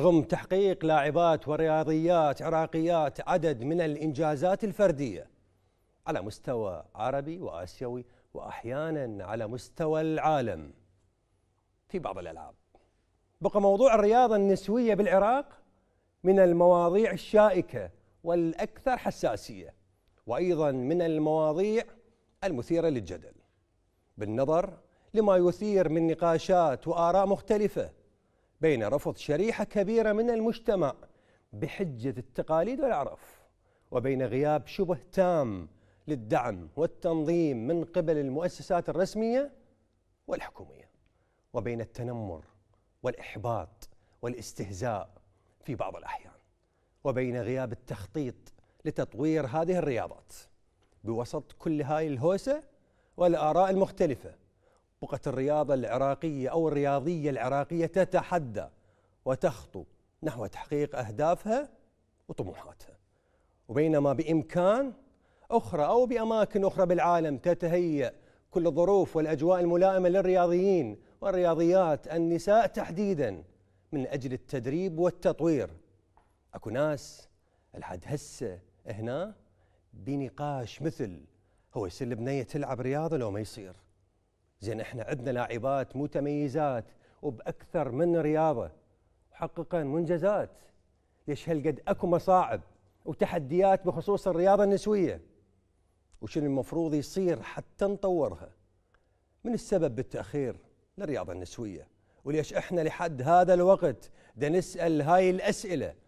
رغم تحقيق لاعبات ورياضيات عراقيات عدد من الإنجازات الفردية على مستوى عربي وآسيوي وأحيانا على مستوى العالم في بعض الألعاب بقى موضوع الرياضة النسوية بالعراق من المواضيع الشائكة والأكثر حساسية وأيضا من المواضيع المثيرة للجدل بالنظر لما يثير من نقاشات وآراء مختلفة بين رفض شريحة كبيرة من المجتمع بحجة التقاليد والعرف وبين غياب شبه تام للدعم والتنظيم من قبل المؤسسات الرسمية والحكومية وبين التنمر والإحباط والاستهزاء في بعض الأحيان وبين غياب التخطيط لتطوير هذه الرياضات بوسط كل هاي الهوسة والآراء المختلفة بقعة الرياضة العراقية أو الرياضية العراقية تتحدى وتخطو نحو تحقيق أهدافها وطموحاتها وبينما بإمكان أخرى أو بأماكن أخرى بالعالم تتهيأ كل الظروف والأجواء الملائمة للرياضيين والرياضيات النساء تحديدا من أجل التدريب والتطوير أكو ناس لحد هسه هنا بنقاش مثل هو يصير البنية تلعب رياضة لو ما يصير زين احنا عندنا لاعبات متميزات وباكثر من رياضه محققين منجزات ليش هالقد اكو مصاعب وتحديات بخصوص الرياضه النسويه وشنو المفروض يصير حتى نطورها من السبب بالتاخير للرياضه النسويه وليش احنا لحد هذا الوقت دا نسال هاي الاسئله